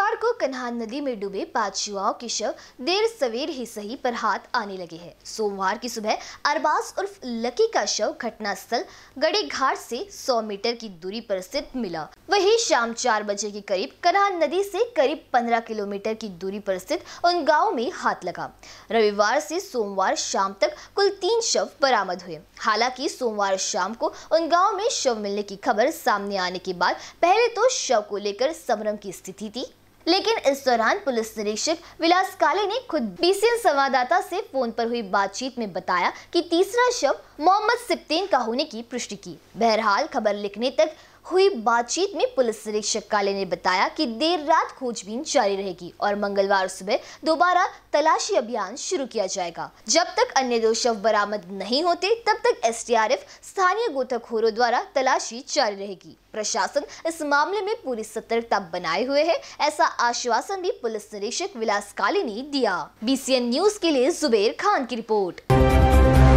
बुधवार को कन्हान नदी में डूबे पांच युवाओं के शव देर सवेर ही सही पर हाथ आने लगे हैं। सोमवार की सुबह अरबाज उर्फ लकी का शव घटना स्थल गड़े घाट से 100 मीटर की दूरी पर स्थित मिला वहीं शाम चार बजे के करीब कन्हान नदी से करीब 15 किलोमीटर की दूरी पर स्थित उन गाँव में हाथ लगा रविवार से सोमवार शाम तक कुल तीन शव बरामद हुए हालांकि सोमवार शाम को उन गाँव में शव मिलने की खबर सामने आने के बाद पहले तो शव को लेकर समरम की स्थिति थी लेकिन इस दौरान पुलिस निरीक्षक विलास काले ने खुद बीसीएन संवाददाता से फोन पर हुई बातचीत में बताया कि तीसरा शव मोहम्मद सिप्तेन का होने की पुष्टि की बहरहाल खबर लिखने तक हुई बातचीत में पुलिस निरीक्षक काले ने बताया कि देर रात खोजबीन जारी रहेगी और मंगलवार सुबह दोबारा तलाशी अभियान शुरू किया जाएगा जब तक अन्य दो शव बरामद नहीं होते तब तक एसटीआरएफ स्थानीय गोताखोरों द्वारा तलाशी जारी रहेगी प्रशासन इस मामले में पूरी सतर्कता बनाए हुए है ऐसा आश्वासन भी पुलिस निरीक्षक विलास काले ने दिया बी न्यूज के लिए जुबेर खान की रिपोर्ट